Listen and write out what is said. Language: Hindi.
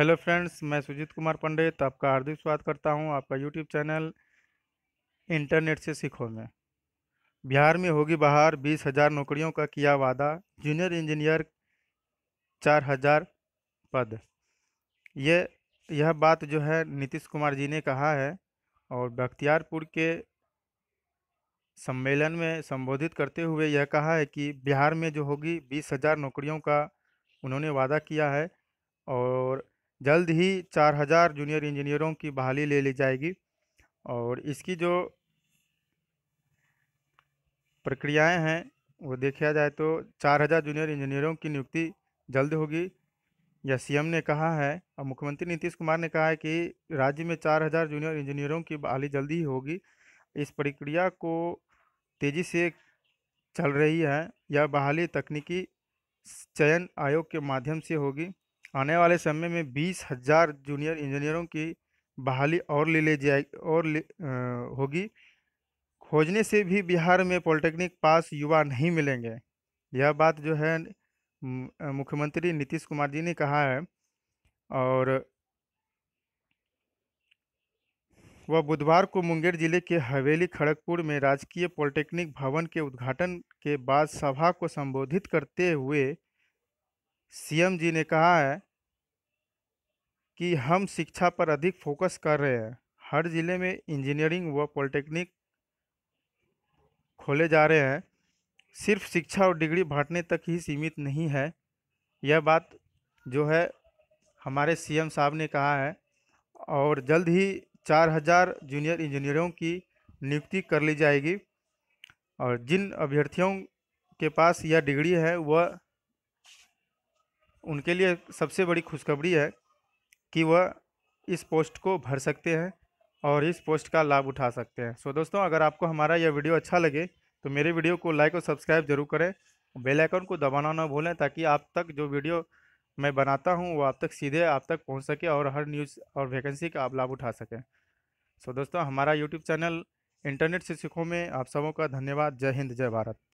हेलो फ्रेंड्स मैं सुजीत कुमार पंडित तो आपका हार्दिक स्वागत करता हूं आपका यूट्यूब चैनल इंटरनेट से सीखो में बिहार में होगी बाहर बीस हज़ार नौकरियों का किया वादा जूनियर इंजीनियर चार हज़ार पद ये यह बात जो है नीतीश कुमार जी ने कहा है और बख्तियारपुर के सम्मेलन में संबोधित करते हुए यह कहा है कि बिहार में जो होगी बीस हज़ार नौकरियों का उन्होंने वादा किया है और जल्द ही 4000 जूनियर इंजीनियरों की बहाली ले ली जाएगी और इसकी जो प्रक्रियाएं हैं वो देखा जाए तो 4000 जूनियर इंजीनियरों की नियुक्ति जल्द होगी यह सीएम ने कहा है और मुख्यमंत्री नीतीश कुमार ने कहा है कि राज्य में 4000 जूनियर इंजीनियरों की बहाली जल्दी ही होगी इस प्रक्रिया को तेज़ी से चल रही है यह बहाली तकनीकी चयन आयोग के माध्यम से होगी आने वाले समय में बीस हजार जूनियर इंजीनियरों की बहाली और ले ले जाए और ले, होगी खोजने से भी बिहार में पॉलिटेक्निक पास युवा नहीं मिलेंगे यह बात जो है मुख्यमंत्री नीतीश कुमार जी ने कहा है और वह बुधवार को मुंगेर जिले के हवेली खड़गपुर में राजकीय पॉलिटेक्निक भवन के उद्घाटन के बाद सभा को संबोधित करते हुए सीएम जी ने कहा है कि हम शिक्षा पर अधिक फोकस कर रहे हैं हर ज़िले में इंजीनियरिंग व पॉलिटेक्निक खोले जा रहे हैं सिर्फ शिक्षा और डिग्री बांटने तक ही सीमित नहीं है यह बात जो है हमारे सीएम साहब ने कहा है और जल्द ही चार हज़ार जूनियर इंजीनियरों की नियुक्ति कर ली जाएगी और जिन अभ्यर्थियों के पास यह डिग्री है वह उनके लिए सबसे बड़ी खुशखबरी है कि वह इस पोस्ट को भर सकते हैं और इस पोस्ट का लाभ उठा सकते हैं सो so, दोस्तों अगर आपको हमारा यह वीडियो अच्छा लगे तो मेरे वीडियो को लाइक और सब्सक्राइब जरूर करें बेल आइकन को दबाना ना भूलें ताकि आप तक जो वीडियो मैं बनाता हूं वो आप तक सीधे आप तक पहुंच सके और हर न्यूज़ और वैकेंसी का आप लाभ उठा सकें सो so, दोस्तों हमारा यूट्यूब चैनल इंटरनेट से सीखो में आप सबों का धन्यवाद जय हिंद जय भारत